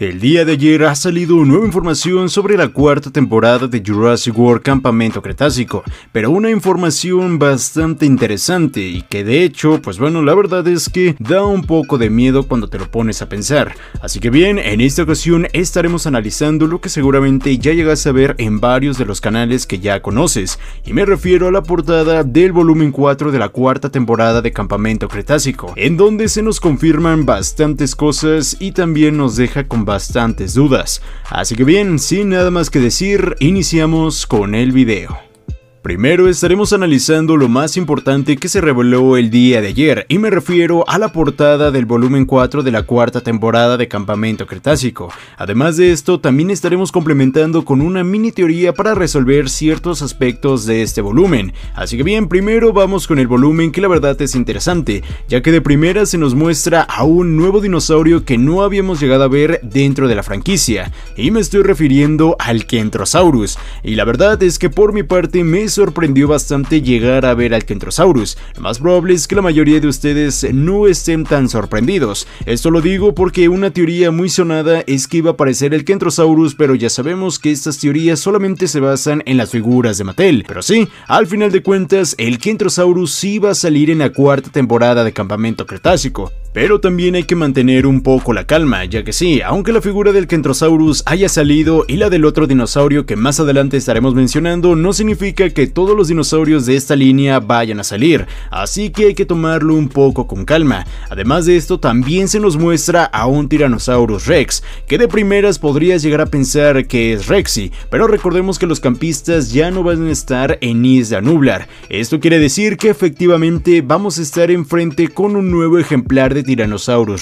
El día de ayer ha salido nueva información sobre la cuarta temporada de Jurassic World Campamento Cretácico, pero una información bastante interesante y que de hecho, pues bueno, la verdad es que da un poco de miedo cuando te lo pones a pensar. Así que bien, en esta ocasión estaremos analizando lo que seguramente ya llegas a ver en varios de los canales que ya conoces, y me refiero a la portada del volumen 4 de la cuarta temporada de Campamento Cretácico, en donde se nos confirman bastantes cosas y también nos deja con bastantes dudas. Así que bien, sin nada más que decir, iniciamos con el video. Primero estaremos analizando lo más importante que se reveló el día de ayer y me refiero a la portada del volumen 4 de la cuarta temporada de Campamento Cretácico. Además de esto, también estaremos complementando con una mini teoría para resolver ciertos aspectos de este volumen. Así que bien, primero vamos con el volumen que la verdad es interesante, ya que de primera se nos muestra a un nuevo dinosaurio que no habíamos llegado a ver dentro de la franquicia, y me estoy refiriendo al Kentrosaurus, y la verdad es que por mi parte me sorprendió bastante llegar a ver al Kentrosaurus. Lo más probable es que la mayoría de ustedes no estén tan sorprendidos. Esto lo digo porque una teoría muy sonada es que iba a aparecer el Kentrosaurus, pero ya sabemos que estas teorías solamente se basan en las figuras de Mattel. Pero sí, al final de cuentas, el Kentrosaurus iba a salir en la cuarta temporada de Campamento Cretácico. Pero también hay que mantener un poco la calma, ya que sí, aunque la figura del Kentrosaurus haya salido y la del otro dinosaurio que más adelante estaremos mencionando, no significa que todos los dinosaurios de esta línea vayan a salir, así que hay que tomarlo un poco con calma. Además de esto, también se nos muestra a un Tyrannosaurus Rex, que de primeras podrías llegar a pensar que es Rexy, pero recordemos que los campistas ya no van a estar en Isla Nublar. Esto quiere decir que efectivamente vamos a estar enfrente con un nuevo ejemplar de Tiranosaurus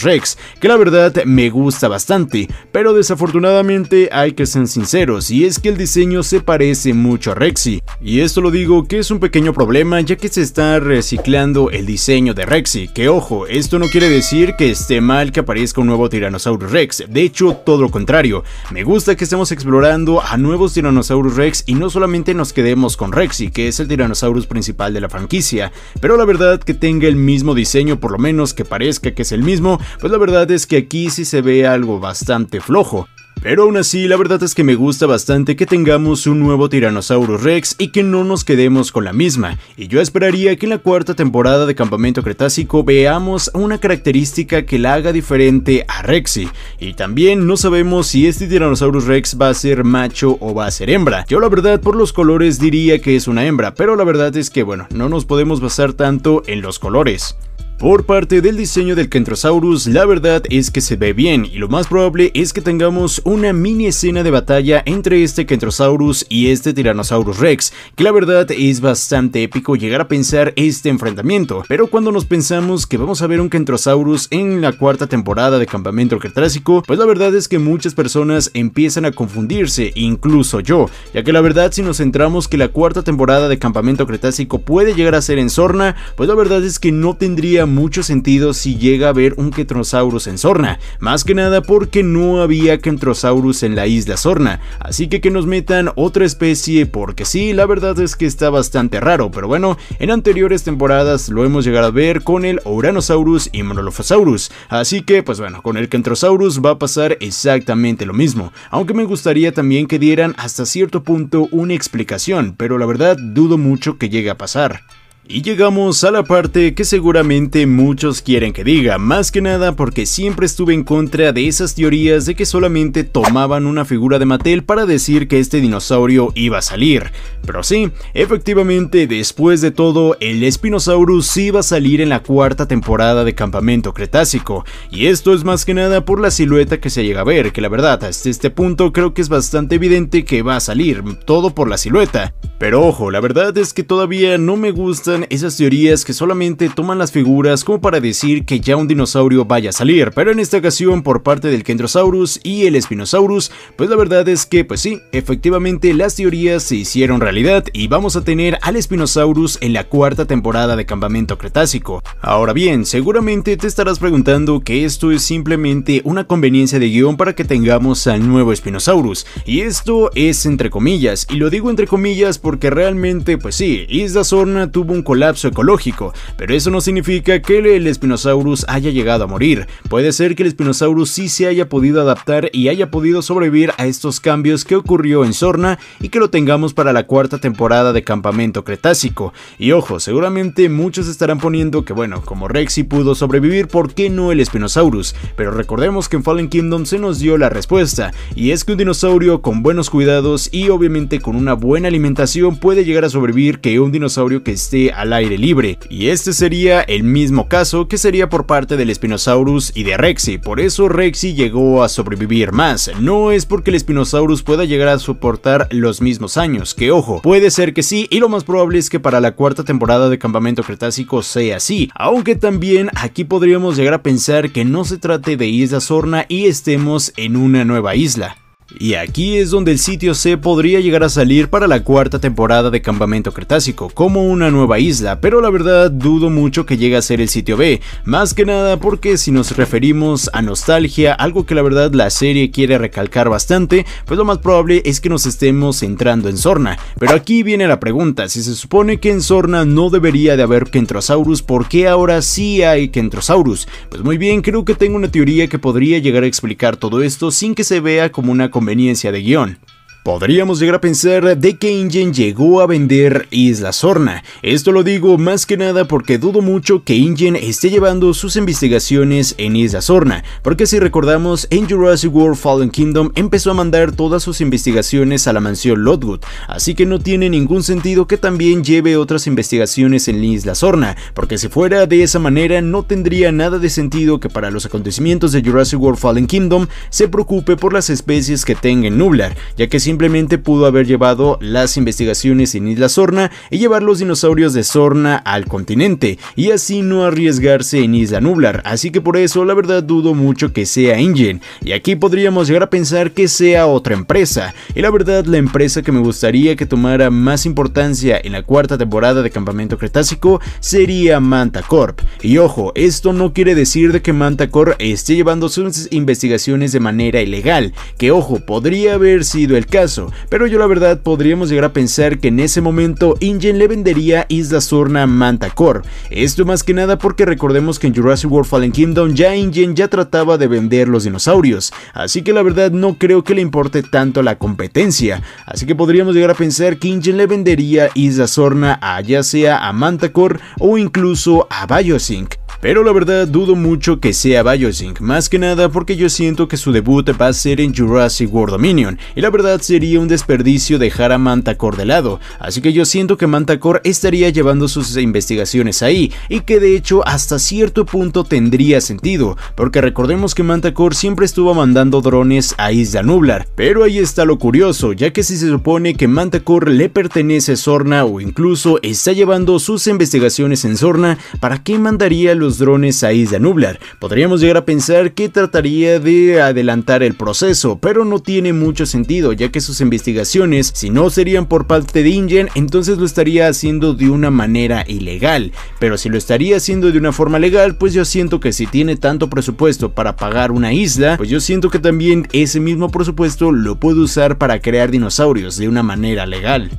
Tyrannosaurus Rex, que la verdad me gusta bastante, pero desafortunadamente hay que ser sinceros, y es que el diseño se parece mucho a Rexy, y esto lo digo que es un pequeño problema ya que se está reciclando el diseño de Rexy, que ojo, esto no quiere decir que esté mal que aparezca un nuevo Tyrannosaurus Rex, de hecho todo lo contrario, me gusta que estemos explorando a nuevos Tyrannosaurus Rex y no solamente nos quedemos con Rexy, que es el Tyrannosaurus principal de la franquicia, pero la verdad que tenga el mismo diseño por lo menos que parezca que es el mismo, pues la verdad es que aquí sí se ve algo bastante flojo. Pero aún así, la verdad es que me gusta bastante que tengamos un nuevo Tyrannosaurus Rex y que no nos quedemos con la misma, y yo esperaría que en la cuarta temporada de Campamento Cretácico veamos una característica que la haga diferente a Rexy, y también no sabemos si este Tyrannosaurus Rex va a ser macho o va a ser hembra, yo la verdad por los colores diría que es una hembra, pero la verdad es que bueno, no nos podemos basar tanto en los colores. Por parte del diseño del Kentrosaurus, la verdad es que se ve bien y lo más probable es que tengamos una mini escena de batalla entre este Kentrosaurus y este Tyrannosaurus Rex, que la verdad es bastante épico llegar a pensar este enfrentamiento, pero cuando nos pensamos que vamos a ver un Kentrosaurus en la cuarta temporada de Campamento Cretácico, pues la verdad es que muchas personas empiezan a confundirse, incluso yo, ya que la verdad si nos centramos que la cuarta temporada de Campamento Cretácico puede llegar a ser en Sorna, pues la verdad es que no tendría mucho sentido si llega a haber un Ketrosaurus en Sorna, más que nada porque no había Ketrosaurus en la isla Sorna, así que que nos metan otra especie porque sí, la verdad es que está bastante raro, pero bueno, en anteriores temporadas lo hemos llegado a ver con el Uranosaurus y Monolophosaurus, así que pues bueno, con el Kentrosaurus va a pasar exactamente lo mismo, aunque me gustaría también que dieran hasta cierto punto una explicación, pero la verdad dudo mucho que llegue a pasar. Y llegamos a la parte que seguramente muchos quieren que diga, más que nada porque siempre estuve en contra de esas teorías de que solamente tomaban una figura de Mattel para decir que este dinosaurio iba a salir. Pero sí, efectivamente después de todo, el Spinosaurus sí va a salir en la cuarta temporada de Campamento Cretácico, y esto es más que nada por la silueta que se llega a ver, que la verdad hasta este punto creo que es bastante evidente que va a salir, todo por la silueta. Pero ojo, la verdad es que todavía no me gusta esas teorías que solamente toman las figuras como para decir que ya un dinosaurio vaya a salir, pero en esta ocasión por parte del Kendrosaurus y el Spinosaurus, pues la verdad es que pues sí, efectivamente las teorías se hicieron realidad y vamos a tener al Spinosaurus en la cuarta temporada de Campamento Cretácico. Ahora bien, seguramente te estarás preguntando que esto es simplemente una conveniencia de guión para que tengamos al nuevo Spinosaurus, y esto es entre comillas, y lo digo entre comillas porque realmente pues sí, Isla Sorna tuvo un colapso ecológico, pero eso no significa que el Spinosaurus haya llegado a morir. Puede ser que el Spinosaurus sí se haya podido adaptar y haya podido sobrevivir a estos cambios que ocurrió en Sorna y que lo tengamos para la cuarta temporada de Campamento Cretácico. Y ojo, seguramente muchos estarán poniendo que bueno, como Rexy pudo sobrevivir, ¿por qué no el Spinosaurus? Pero recordemos que en Fallen Kingdom se nos dio la respuesta, y es que un dinosaurio con buenos cuidados y obviamente con una buena alimentación puede llegar a sobrevivir que un dinosaurio que esté al aire libre, y este sería el mismo caso que sería por parte del Spinosaurus y de Rexy, por eso Rexy llegó a sobrevivir más, no es porque el Spinosaurus pueda llegar a soportar los mismos años, que ojo, puede ser que sí, y lo más probable es que para la cuarta temporada de Campamento Cretácico sea así, aunque también aquí podríamos llegar a pensar que no se trate de Isla Sorna y estemos en una nueva isla. Y aquí es donde el sitio C podría llegar a salir para la cuarta temporada de Campamento Cretácico, como una nueva isla, pero la verdad dudo mucho que llegue a ser el sitio B, más que nada porque si nos referimos a nostalgia, algo que la verdad la serie quiere recalcar bastante, pues lo más probable es que nos estemos entrando en Sorna. Pero aquí viene la pregunta, si se supone que en Sorna no debería de haber Kentrosaurus, ¿por qué ahora sí hay Kentrosaurus? Pues muy bien, creo que tengo una teoría que podría llegar a explicar todo esto sin que se vea como una conveniencia de guión. Podríamos llegar a pensar de que Ingen llegó a vender Isla Sorna. Esto lo digo más que nada porque dudo mucho que Ingen esté llevando sus investigaciones en Isla Sorna, porque si recordamos, en Jurassic World Fallen Kingdom empezó a mandar todas sus investigaciones a la mansión Lotwood, así que no tiene ningún sentido que también lleve otras investigaciones en Isla Sorna, porque si fuera de esa manera no tendría nada de sentido que para los acontecimientos de Jurassic World Fallen Kingdom se preocupe por las especies que tenga en Nublar, ya que simplemente pudo haber llevado las investigaciones en Isla Sorna y llevar los dinosaurios de Sorna al continente y así no arriesgarse en Isla Nublar, así que por eso la verdad dudo mucho que sea InGen y aquí podríamos llegar a pensar que sea otra empresa y la verdad la empresa que me gustaría que tomara más importancia en la cuarta temporada de Campamento Cretácico sería MantaCorp y ojo, esto no quiere decir de que MantaCorp esté llevando sus investigaciones de manera ilegal, que ojo, podría haber sido el caso pero yo la verdad podríamos llegar a pensar que en ese momento InGen le vendería Isla Sorna a Mantacore. Esto más que nada porque recordemos que en Jurassic World Fallen Kingdom ya InGen ya trataba de vender los dinosaurios, así que la verdad no creo que le importe tanto la competencia, así que podríamos llegar a pensar que InGen le vendería Isla Sorna a ya sea a Mantacore o incluso a BioSync. Pero la verdad dudo mucho que sea Biosync, más que nada porque yo siento que su debut va a ser en Jurassic World Dominion, y la verdad sería un desperdicio dejar a Mantacore de lado, así que yo siento que Mantacore estaría llevando sus investigaciones ahí, y que de hecho hasta cierto punto tendría sentido, porque recordemos que Mantacore siempre estuvo mandando drones a Isla Nublar, pero ahí está lo curioso, ya que si se supone que Mantacore le pertenece a Sorna o incluso está llevando sus investigaciones en Sorna, ¿para qué mandaría los drones a Isla Nublar. Podríamos llegar a pensar que trataría de adelantar el proceso, pero no tiene mucho sentido, ya que sus investigaciones, si no serían por parte de Ingen, entonces lo estaría haciendo de una manera ilegal. Pero si lo estaría haciendo de una forma legal, pues yo siento que si tiene tanto presupuesto para pagar una isla, pues yo siento que también ese mismo presupuesto lo puede usar para crear dinosaurios de una manera legal.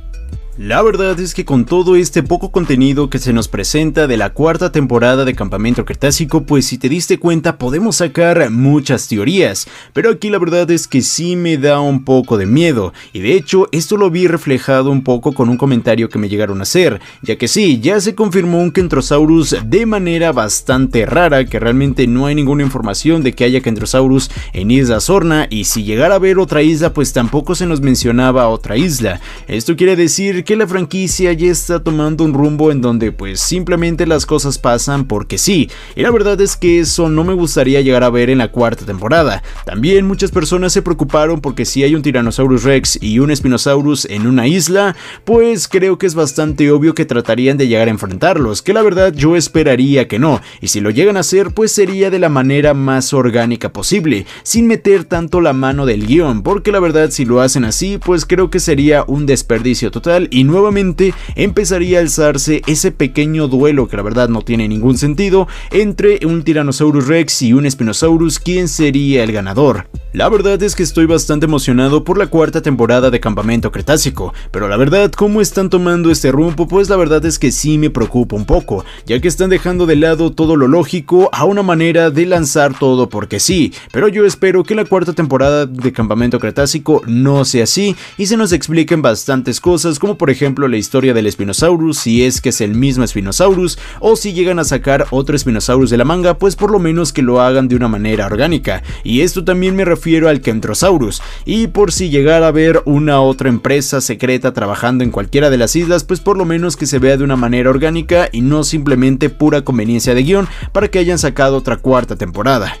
La verdad es que con todo este poco contenido que se nos presenta de la cuarta temporada de Campamento Cretácico, pues si te diste cuenta podemos sacar muchas teorías, pero aquí la verdad es que sí me da un poco de miedo, y de hecho esto lo vi reflejado un poco con un comentario que me llegaron a hacer, ya que sí, ya se confirmó un Kentrosaurus de manera bastante rara, que realmente no hay ninguna información de que haya Kentrosaurus en Isla Sorna, y si llegara a ver otra isla pues tampoco se nos mencionaba otra isla, esto quiere decir que la franquicia ya está tomando un rumbo en donde pues simplemente las cosas pasan porque sí, y la verdad es que eso no me gustaría llegar a ver en la cuarta temporada. También muchas personas se preocuparon porque si hay un Tyrannosaurus Rex y un Spinosaurus en una isla, pues creo que es bastante obvio que tratarían de llegar a enfrentarlos, que la verdad yo esperaría que no, y si lo llegan a hacer pues sería de la manera más orgánica posible, sin meter tanto la mano del guión, porque la verdad si lo hacen así pues creo que sería un desperdicio total y nuevamente empezaría a alzarse ese pequeño duelo que la verdad no tiene ningún sentido entre un Tyrannosaurus Rex y un Spinosaurus, quién sería el ganador. La verdad es que estoy bastante emocionado por la cuarta temporada de Campamento Cretácico, pero la verdad cómo están tomando este rumbo pues la verdad es que sí me preocupa un poco, ya que están dejando de lado todo lo lógico a una manera de lanzar todo porque sí, pero yo espero que la cuarta temporada de Campamento Cretácico no sea así y se nos expliquen bastantes cosas como por ejemplo la historia del Spinosaurus, si es que es el mismo Spinosaurus o si llegan a sacar otro Spinosaurus de la manga pues por lo menos que lo hagan de una manera orgánica, y esto también me refiero refiero al Kentrosaurus, y por si llegara a ver una otra empresa secreta trabajando en cualquiera de las islas, pues por lo menos que se vea de una manera orgánica y no simplemente pura conveniencia de guión para que hayan sacado otra cuarta temporada.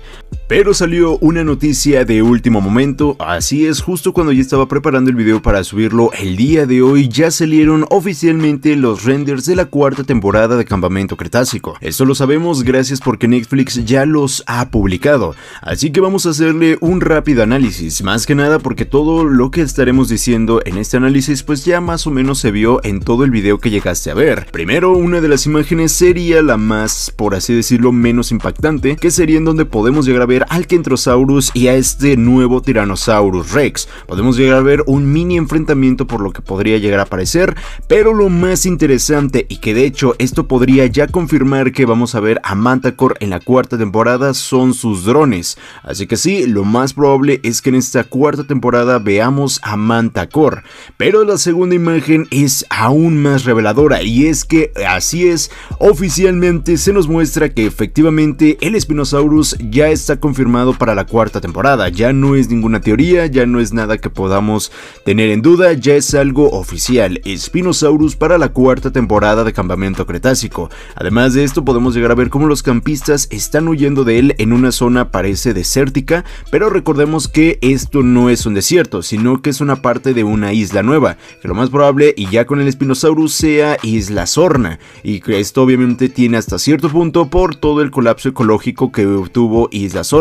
Pero salió una noticia de último momento, así es, justo cuando ya estaba preparando el video para subirlo el día de hoy ya salieron oficialmente los renders de la cuarta temporada de Campamento Cretácico. Esto lo sabemos gracias porque Netflix ya los ha publicado, así que vamos a hacerle un rápido análisis, más que nada porque todo lo que estaremos diciendo en este análisis pues ya más o menos se vio en todo el video que llegaste a ver. Primero, una de las imágenes sería la más, por así decirlo, menos impactante, que sería en donde podemos llegar a ver al Kentrosaurus y a este nuevo Tyrannosaurus Rex. Podemos llegar a ver un mini enfrentamiento por lo que podría llegar a parecer, pero lo más interesante y que de hecho esto podría ya confirmar que vamos a ver a mantacor en la cuarta temporada son sus drones. Así que sí, lo más probable es que en esta cuarta temporada veamos a Mantacore. Pero la segunda imagen es aún más reveladora y es que así es, oficialmente se nos muestra que efectivamente el Spinosaurus ya está confirmado para la cuarta temporada. Ya no es ninguna teoría, ya no es nada que podamos tener en duda, ya es algo oficial. Spinosaurus para la cuarta temporada de Campamento Cretácico. Además de esto, podemos llegar a ver cómo los campistas están huyendo de él en una zona parece desértica, pero recordemos que esto no es un desierto, sino que es una parte de una isla nueva, que lo más probable y ya con el Spinosaurus sea Isla Sorna, y que esto obviamente tiene hasta cierto punto por todo el colapso ecológico que obtuvo Isla Sorna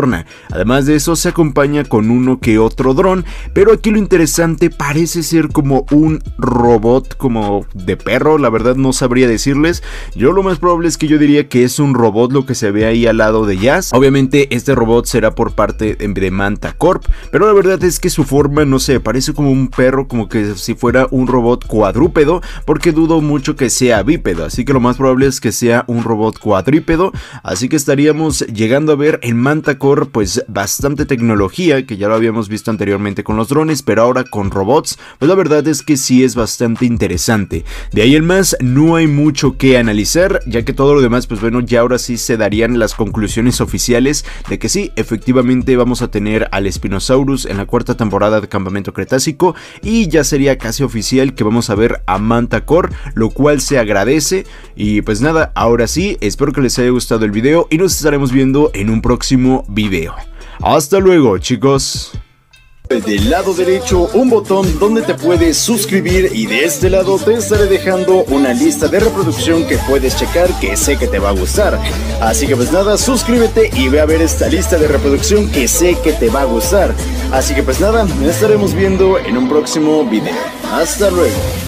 Además de eso, se acompaña con uno que otro dron, pero aquí lo interesante parece ser como un robot, como de perro, la verdad no sabría decirles. Yo lo más probable es que yo diría que es un robot lo que se ve ahí al lado de Jazz. Obviamente este robot será por parte de Manta Corp, pero la verdad es que su forma, no se parece como un perro, como que si fuera un robot cuadrúpedo, porque dudo mucho que sea bípedo, así que lo más probable es que sea un robot cuadrípedo, así que estaríamos llegando a ver en Manta Corp pues bastante tecnología que ya lo habíamos visto anteriormente con los drones, pero ahora con robots, pues la verdad es que sí es bastante interesante. De ahí en más no hay mucho que analizar, ya que todo lo demás pues bueno, ya ahora sí se darían las conclusiones oficiales de que sí, efectivamente vamos a tener al Spinosaurus en la cuarta temporada de Campamento Cretácico y ya sería casi oficial que vamos a ver a Mantacore, lo cual se agradece y pues nada, ahora sí, espero que les haya gustado el video y nos estaremos viendo en un próximo video video. Hasta luego chicos. Del lado derecho un botón donde te puedes suscribir y de este lado te estaré dejando una lista de reproducción que puedes checar que sé que te va a gustar. Así que pues nada, suscríbete y ve a ver esta lista de reproducción que sé que te va a gustar. Así que pues nada, estaremos viendo en un próximo video. Hasta luego.